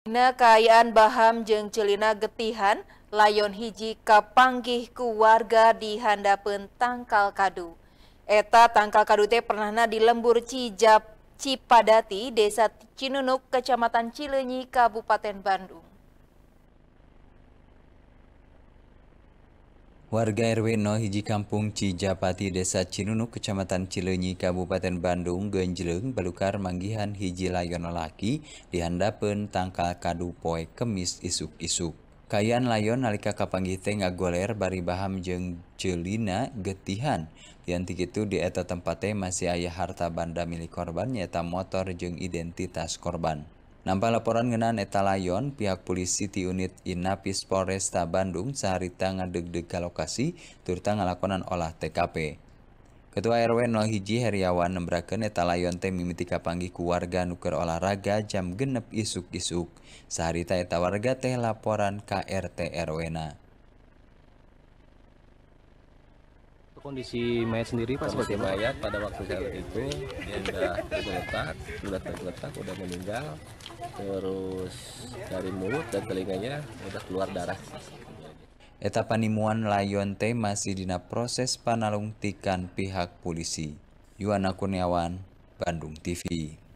Dina kayaan Baham jeng Celina Getihan, layon hiji kapanggih ku warga di handapeun Tangkal Kadu. Eta Tangkal Kadu teh pernahna di lembur Cijap Cipadati, Desa Cinunuk, Kecamatan Cilenyi, Kabupaten Bandung. Warga RW 0 Hiji Kampung Cijapati Desa Cinunuk Kecamatan Cileunyi Kabupaten Bandung Genjleng Balukar Manggihan Hiji Layon Laki dihandapeun tangkal kadu poe kemis isuk-isuk. Kayan layon nalika kapanggih teh ngagoler bari baham jeung celina getihan. Dianti kitu di eta tempat teh masih aya harta banda milik korban nyata motor jeung identitas korban. Nampak laporan ngenan Etalayon, pihak polisi di unit Inapis Polresta Bandung sehari ngadeg-deg ka lokasi turta ngalakonan olah TKP. Ketua RW 01 Heriawan nembrakeun Etalayon teh mimiti kapanggih ku warga nuker olahraga jam genep isuk-isuk. sehari eta warga teh laporan KRT RW na. kondisi mayat sendiri Pak seperti mayat pada waktu saya itu dia sudah tergeletak, sudah tergeletak, sudah meninggal. Terus dari mulut dan telinganya sudah keluar darah. Etapa panimuan layon teh masih dina proses panalungtikan pihak polisi. Yuana Kurniawan, Bandung TV.